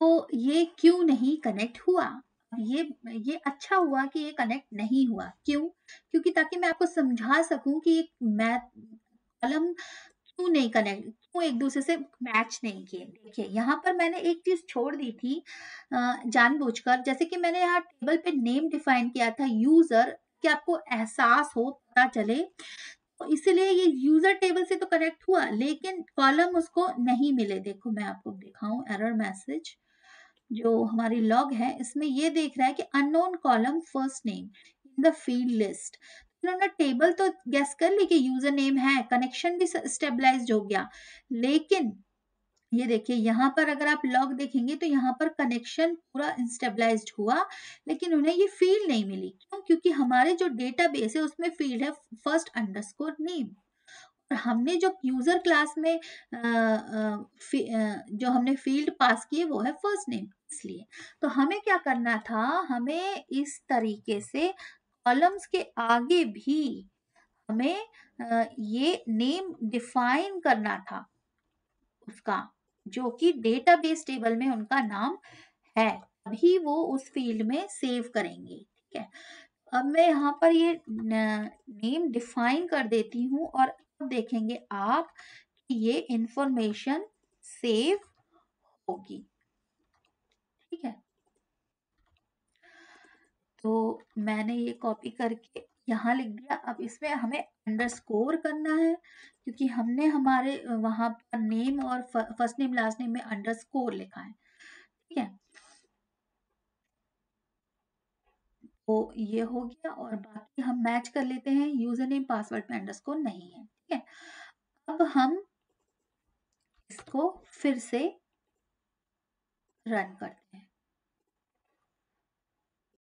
तो ये क्यों नहीं कनेक्ट हुआ ये ये अच्छा हुआ कि ये कनेक्ट नहीं हुआ क्यों क्योंकि ताकि मैं आपको समझा सकूं कि मैथ कलम क्यों नहीं कनेक्ट क्यों एक दूसरे से मैच नहीं किए देखिए यहाँ पर मैंने एक चीज छोड़ दी थी जानबूझकर जैसे कि मैंने यहाँ टेबल पे नेम डिफाइन किया था यूजर कि आपको एहसास हो पता चले तो इसलिए ये यूजर टेबल से तो करेक्ट हुआ लेकिन कॉलम उसको नहीं मिले देखो मैं आपको दिखाऊं एरर मैसेज जो हमारी लॉग है इसमें ये देख रहा है कि unknown column first name in the field list इन्होंने टेबल तो गैस कर ली कि यूजर नेम है कनेक्शन भी स्टेबलाइज हो गया लेकिन ये देखिए यहाँ पर अगर आप लॉग देखेंगे तो यहाँ पर कनेक्शन पूरा इंस्टेबलाइज हुआ लेकिन उन्हें ये फील्ड नहीं मिली हमारे जो डेटाबेस है उसमें फील्ड है फर्स्ट अंडरस्कोर नेम हमने जो यूजर क्लास में जो हमने फील्ड पास किए वो है फर्स्ट नेम इसलिए तो हमें क्या करना था हमें इस तरीके से कॉलम्स के आगे भी हमें ये नेम डिफाइन करना था उसका जो कि डेटाबेस टेबल में उनका नाम है अभी वो उस फील्ड में सेव करेंगे ठीक है अब मैं यहाँ पर ये नेम डिफाइन कर देती हूँ और अब देखेंगे आप कि ये इंफॉर्मेशन सेव होगी ठीक है तो मैंने ये कॉपी करके यहाँ लिख दिया अब इसमें हमें अंडरस्कोर करना है क्योंकि हमने हमारे वहां पर नेम और फर्स्ट नेम लास्ट नेम में अंडरस्कोर लिखा है ठीक है तो ये हो गया और बाकी हम मैच कर लेते हैं यूजर नेम पासवर्ड में अंडरस्कोर नहीं है ठीक है अब हम इसको फिर से रन करते हैं